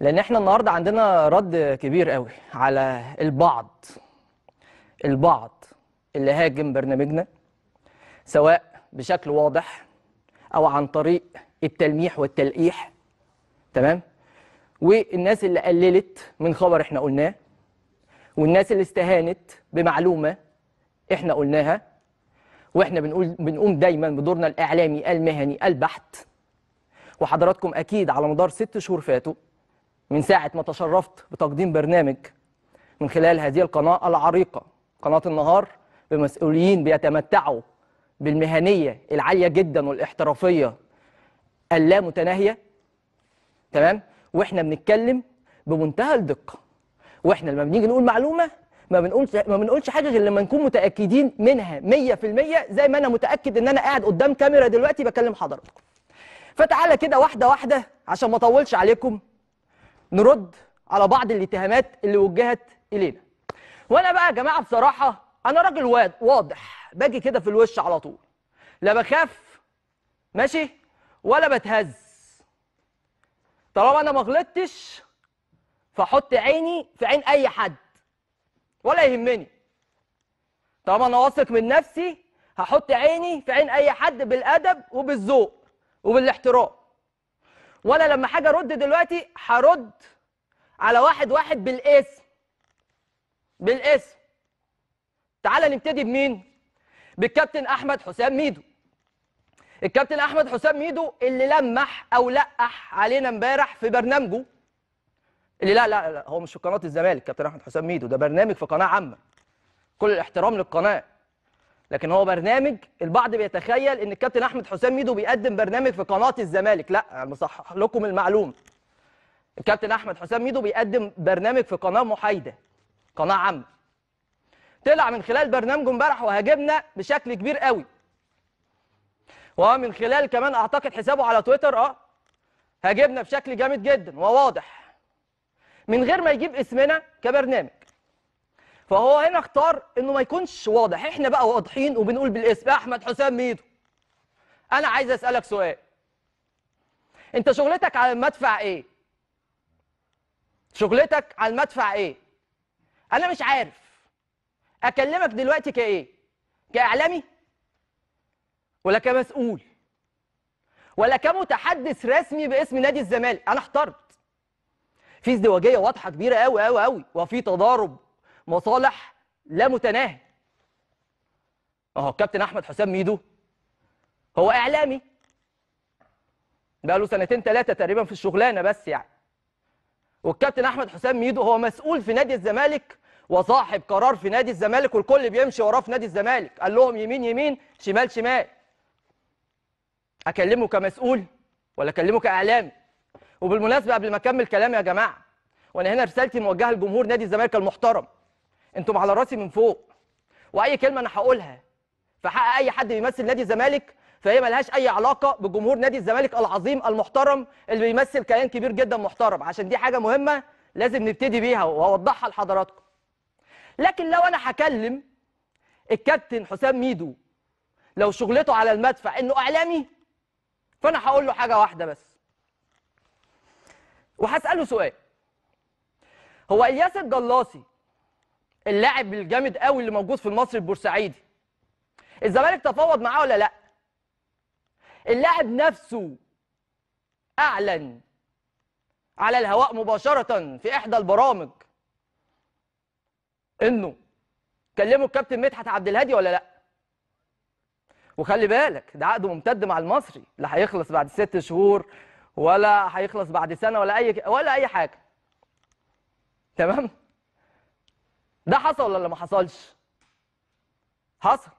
لان احنا النهارده عندنا رد كبير قوي على البعض البعض اللي هاجم برنامجنا سواء بشكل واضح او عن طريق التلميح والتلقيح تمام والناس اللي قللت من خبر احنا قلناه والناس اللي استهانت بمعلومه احنا قلناها واحنا بنقول بنقوم دايما بدورنا الاعلامي المهني البحت وحضراتكم اكيد على مدار ست شهور فاتوا من ساعة ما تشرفت بتقديم برنامج من خلال هذه القناة العريقة قناة النهار بمسؤولين بيتمتعوا بالمهنية العالية جدا والاحترافية اللامتناهية تمام واحنا بنتكلم بمنتهى الدقة واحنا لما بنيجي نقول معلومة ما بنقولش ما بنقولش حاجه غير لما نكون متاكدين منها 100% زي ما انا متاكد ان انا قاعد قدام كاميرا دلوقتي بكلم حضراتكم فتعالى كده واحده واحده عشان ما اطولش عليكم نرد على بعض الاتهامات اللي وجهت الينا وانا بقى يا جماعه بصراحه انا راجل واضح باجي كده في الوش على طول لا بخاف ماشي ولا بتهز طالما انا ما غلطتش فاحط عيني في عين اي حد ولا يهمني طالما انا واثق من نفسي هحط عيني في عين اي حد بالادب وبالذوق وبالاحترام ولا لما حاجه ارد دلوقتي هرد على واحد واحد بالاسم بالاسم تعال نبتدي بمين بالكابتن احمد حسام ميدو الكابتن احمد حسام ميدو اللي لمح او لقح علينا امبارح في برنامجه اللي لا لا لا هو مش في قناه الزمالك كابتن احمد حسام ميدو ده برنامج في قناه عامه كل الاحترام للقناه لكن هو برنامج البعض بيتخيل ان الكابتن احمد حسام ميدو بيقدم برنامج في قناه الزمالك لا انا بصحح لكم المعلومه الكابتن احمد حسام ميدو بيقدم برنامج في قناه محايده قناه عامه طلع من خلال برنامجه امبارح وهاجمنا بشكل كبير قوي ومن خلال كمان اعتقد حسابه على تويتر اه هاجمنا بشكل جامد جدا وواضح من غير ما يجيب اسمنا كبرنامج فهو هنا اختار انه ما يكونش واضح احنا بقى واضحين وبنقول بالاسم احمد حسام ميدو انا عايز اسالك سؤال انت شغلتك على المدفع ايه شغلتك على المدفع ايه انا مش عارف اكلمك دلوقتي كايه كاعلامي ولا كمسؤول ولا كمتحدث رسمي باسم نادي الزمالك انا احترت في ازدواجيه واضحه كبيره قوي قوي قوي وفي تضارب مصالح لا متناهي اهو الكابتن احمد حسام ميدو هو اعلامي بقى له سنتين ثلاثه تقريبا في الشغلانه بس يعني والكابتن احمد حسام ميدو هو مسؤول في نادي الزمالك وصاحب قرار في نادي الزمالك والكل بيمشي وراه في نادي الزمالك قال لهم يمين يمين شمال شمال اكلمه كمسؤول ولا اكلمه كاعلامي وبالمناسبه قبل ما اكمل كلامي يا جماعه وانا هنا رسالتي موجهه لجمهور نادي الزمالك المحترم انتم على راسي من فوق واي كلمه انا هقولها في حق اي حد بيمثل نادي الزمالك فهي ملهاش اي علاقه بجمهور نادي الزمالك العظيم المحترم اللي بيمثل كيان كبير جدا محترم عشان دي حاجه مهمه لازم نبتدي بيها واوضحها لحضراتكم لكن لو انا هكلم الكابتن حسام ميدو لو شغلته على المدفع انه اعلامي فانا هقول له حاجه واحده بس وهساله سؤال هو الياس الجلاصي اللاعب الجامد قوي اللي موجود في المصري البورسعيدي الزمالك تفاوض معاه ولا لا اللاعب نفسه اعلن على الهواء مباشره في احدى البرامج انه كلمه الكابتن مدحت عبد الهادي ولا لا وخلي بالك ده عقده ممتد مع المصري لا هيخلص بعد ست شهور ولا هيخلص بعد سنه ولا اي ولا اي حاجه تمام ده حصل ولا ما حصلش حصل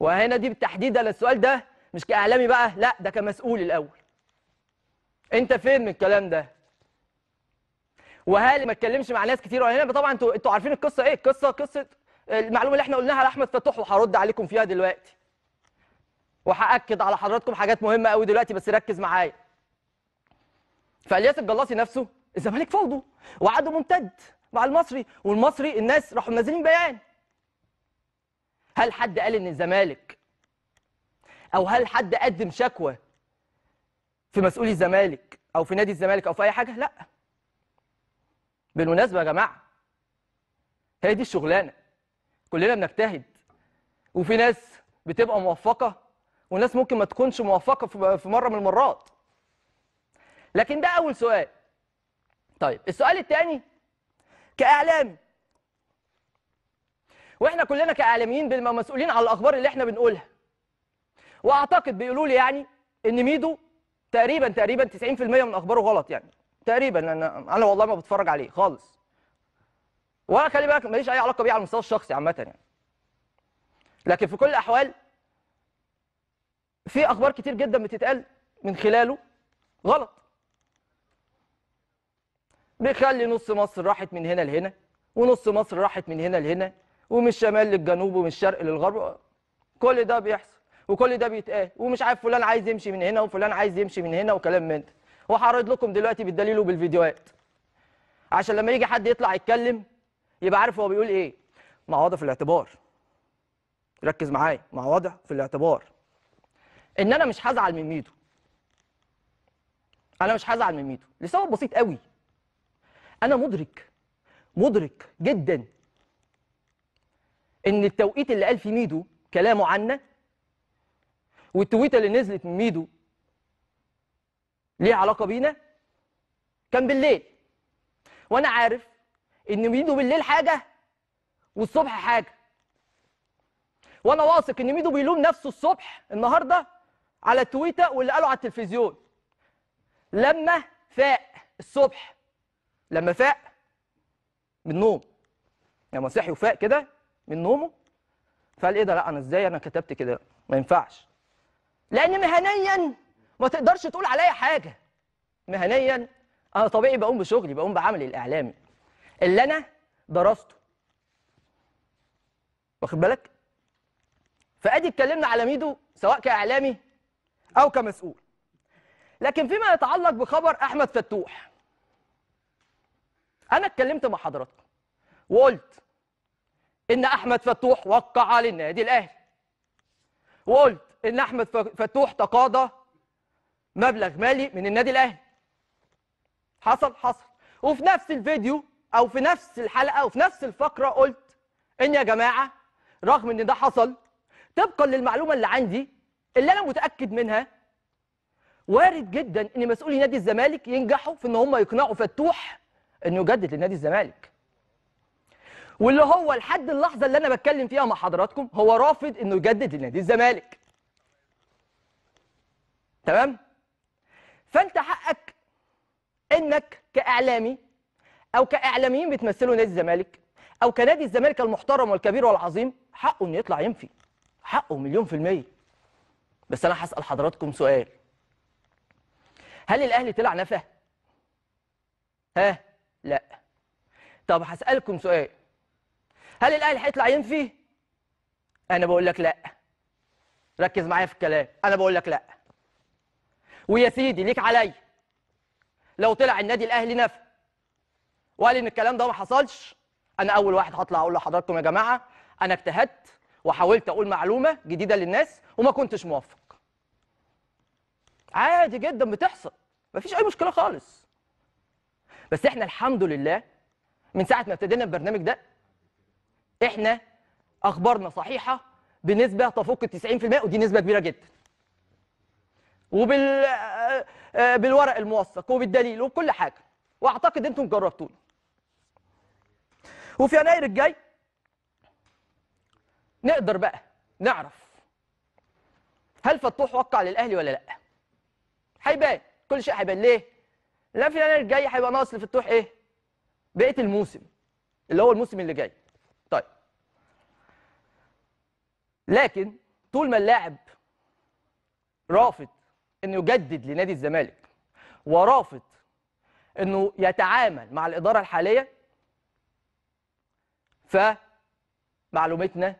وهنا دي بالتحديد على السؤال ده مش كاعلامي بقى لا ده كمسؤول الاول انت فين من الكلام ده وهل ما اتكلمش مع ناس كتير وهنا طبعا انتوا انتوا عارفين القصه ايه القصه قصه المعلومه اللي احنا قلناها لاحمد فتوح وهرد عليكم فيها دلوقتي وهاكد على حضراتكم حاجات مهمه قوي دلوقتي بس ركز معايا فالياس الجلاصي نفسه الزمالك فوضوا وعده ممتد مع المصري والمصري الناس راحوا منزلين بيان هل حد قال ان الزمالك او هل حد قدم شكوى في مسؤولي الزمالك او في نادي الزمالك او في اي حاجه لا بالمناسبه يا جماعه هي دي الشغلانه كلنا بنجتهد وفي ناس بتبقى موفقه وناس ممكن ما تكونش موفقه في مره من المرات لكن ده اول سؤال طيب السؤال الثاني كاعلامي واحنا كلنا كاعلاميين بنبقى مسؤولين على الاخبار اللي احنا بنقولها واعتقد بيقولوا لي يعني ان ميدو تقريبا تقريبا 90% من اخباره غلط يعني تقريبا انا انا والله ما بتفرج عليه خالص وانا خلي بالك ماليش اي علاقه بيه على المستوى الشخصي عامه يعني لكن في كل الاحوال في اخبار كتير جدا بتتقال من خلاله غلط بيخلي نص مصر راحت من هنا لهنا ونص مصر راحت من هنا لهنا ومن الشمال للجنوب ومن الشرق للغرب كل ده بيحصل وكل ده بيتقال ومش عارف فلان عايز يمشي من هنا وفلان عايز يمشي من هنا وكلام من ده وهعرض لكم دلوقتي بالدليل وبالفيديوهات عشان لما يجي حد يطلع يتكلم يبقى عارف هو بيقول ايه مع وضع في الاعتبار ركز معايا مع وضع في الاعتبار ان انا مش هزعل من ميدو انا مش هزعل من ميدو لسبب بسيط قوي انا مدرك مدرك جدا ان التوقيت اللي قال فيه ميدو كلامه عنا والتويته اللي نزلت من ميدو ليه علاقه بينا كان بالليل وانا عارف ان ميدو بالليل حاجه والصبح حاجه وانا واثق ان ميدو بيلوم نفسه الصبح النهارده على التويته واللي قاله على التلفزيون لما فاق الصبح لما فاق من نوم لما يعني صحي وفاق كده من نومه فقال ايه ده لا انا ازاي انا كتبت كده ما ينفعش لان مهنيا ما تقدرش تقول عليا حاجه مهنيا انا طبيعي بقوم بشغلي بقوم بعملي الاعلامي اللي انا درسته واخد بالك فادي اتكلمنا على ميدو سواء كاعلامي او كمسؤول لكن فيما يتعلق بخبر احمد فتوح انا اتكلمت مع حضراتكم وقلت ان احمد فتوح وقع للنادي الاهلي وقلت ان احمد فتوح تقاضى مبلغ مالي من النادي الاهلي حصل حصل وفي نفس الفيديو او في نفس الحلقه وفي نفس الفقره قلت ان يا جماعه رغم ان ده حصل طبقا للمعلومه اللي عندي اللي انا متاكد منها وارد جدا ان مسؤولي نادي الزمالك ينجحوا في ان هم يقنعوا فتوح انه يجدد لنادي الزمالك واللي هو لحد اللحظه اللي انا بتكلم فيها مع حضراتكم هو رافض انه يجدد لنادي الزمالك تمام فانت حقك انك كاعلامي او كاعلاميين بتمثلوا نادي الزمالك او كنادي الزمالك المحترم والكبير والعظيم حقه انه يطلع ينفي حقه مليون في الميه بس انا هسال حضراتكم سؤال هل الاهلي طلع نفى ها لا طب هسألكم سؤال هل الأهلي هيطلع ينفي؟ أنا بقول لك لا ركز معايا في الكلام أنا بقول لك لا ويا سيدي ليك عليا لو طلع النادي الأهلي نفى وقال إن الكلام ده ما حصلش أنا أول واحد هطلع أقول لحضراتكم يا جماعة أنا اجتهدت وحاولت أقول معلومة جديدة للناس وما كنتش موفق عادي جدا بتحصل مفيش أي مشكلة خالص بس احنا الحمد لله من ساعه ما ابتدينا البرنامج ده احنا اخبارنا صحيحه بنسبه تفوق ال 90% ودي نسبه كبيره جدا وبال آه، آه، بالورق الموثق وبالدليل وبكل حاجه واعتقد انتم جربتونا وفي يناير الجاي نقدر بقى نعرف هل فتوح وقع للاهلي ولا لا هيبان كل شيء هيبان ليه في يناير الجاي هيبقى ناقص لفتوح ايه؟ بقيه الموسم اللي هو الموسم اللي جاي. طيب لكن طول ما اللاعب رافض انه يجدد لنادي الزمالك ورافض انه يتعامل مع الاداره الحاليه فمعلومتنا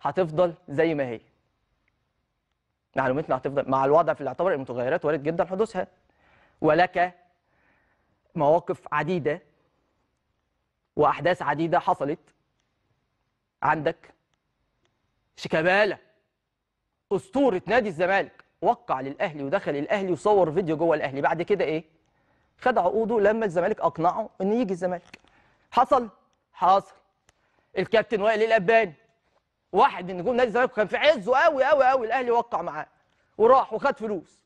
هتفضل زي ما هي. معلومتنا هتفضل مع الوضع في الاعتبار المتغيرات وارد جدا حدوثها ولك مواقف عديده واحداث عديده حصلت عندك شيكابالا اسطوره نادي الزمالك وقع للاهلي ودخل الاهلي وصور فيديو جوه الاهلي بعد كده ايه خد عقوده لما الزمالك اقنعه ان يجي الزمالك حصل حصل الكابتن وائل الاباني واحد من نجوم نادي الزمالك كان في عزه قوي قوي قوي الاهلي وقع معاه وراح وخد فلوس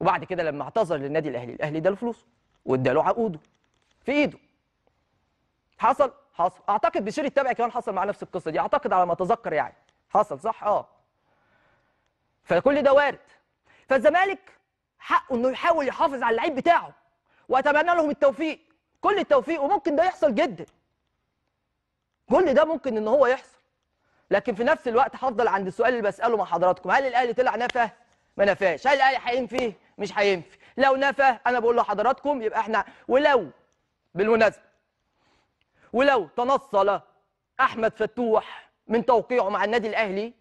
وبعد كده لما اعتذر للنادي الاهلي الاهلي ده الفلوس واداله عقوده في ايده حصل حصل اعتقد بشير التابعي كمان حصل مع نفس القصه دي اعتقد على ما اتذكر يعني حصل صح اه فكل ده وارد فالزمالك حقه انه يحاول يحافظ على اللعيب بتاعه واتمنى لهم التوفيق كل التوفيق وممكن ده يحصل جدا كل ده ممكن ان هو يحصل لكن في نفس الوقت هفضل عند السؤال اللي بساله مع حضراتكم هل الاهلي طلع نفى ما نفاش هل الاهلي هينفي مش هينفي لو نفى انا بقول لحضراتكم يبقى احنا ولو بالمناسبه ولو تنصل احمد فتوح من توقيعه مع النادي الاهلي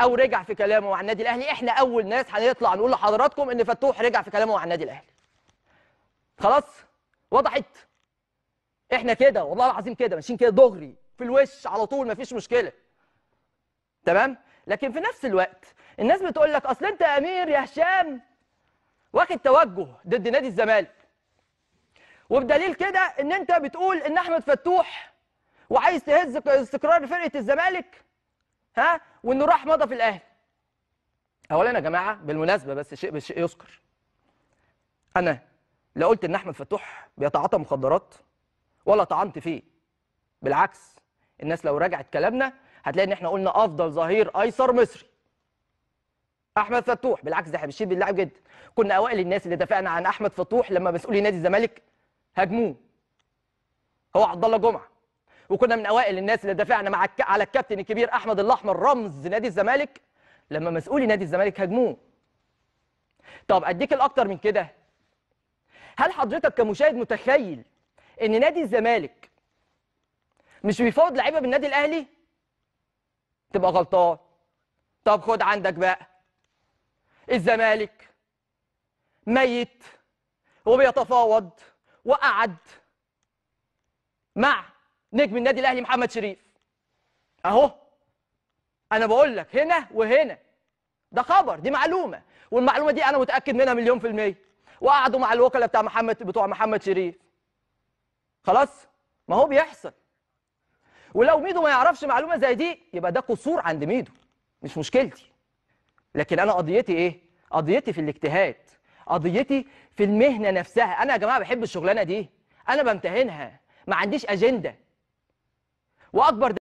او رجع في كلامه مع النادي الاهلي احنا اول ناس هنطلع نقول لحضراتكم ان فتوح رجع في كلامه مع النادي الاهلي خلاص وضحت احنا كده والله العظيم كده ماشيين كده دغري في الوش على طول مفيش مشكله تمام لكن في نفس الوقت الناس بتقول لك اصل انت يا امير يا هشام واخد توجه ضد نادي الزمالك وبدليل كده ان انت بتقول ان احمد فتوح وعايز تهز استقرار فرقه الزمالك ها وانه راح مضى في الاهلي اولا يا جماعه بالمناسبه بس شيء بالشيء يذكر انا لا قلت ان احمد فتوح بيتعاطى مخدرات ولا طعنت فيه بالعكس الناس لو راجعت كلامنا هتلاقي ان احنا قلنا افضل ظهير ايسر مصري احمد فتوح بالعكس ده احنا بنشيد باللاعب جدا كنا اوائل الناس اللي دافعنا عن احمد فتوح لما مسؤولي نادي الزمالك هاجموه هو عبد الله جمعه وكنا من اوائل الناس اللي دافعنا مع الك... على الكابتن الكبير احمد الاحمر رمز نادي الزمالك لما مسؤولي نادي الزمالك هاجموه طب اديك الاكتر من كده هل حضرتك كمشاهد متخيل ان نادي الزمالك مش بيفاوض لعيبه بالنادي الاهلي تبقى غلطان طب خد عندك بقى الزمالك ميت وبيتفاوض وقعد مع نجم النادي الاهلي محمد شريف اهو انا بقول لك هنا وهنا ده خبر دي معلومه والمعلومه دي انا متاكد منها مليون في الميه وقعدوا مع الوكلاء بتاع محمد بتوع محمد شريف خلاص ما هو بيحصل ولو ميدو ما يعرفش معلومه زي دي يبقى ده قصور عند ميدو مش مشكلتي لكن أنا قضيتي إيه؟ قضيتي في الاجتهاد قضيتي في المهنة نفسها أنا يا جماعة بحب الشغلانة دي أنا بمتهنها ما عنديش أجندة وأكبر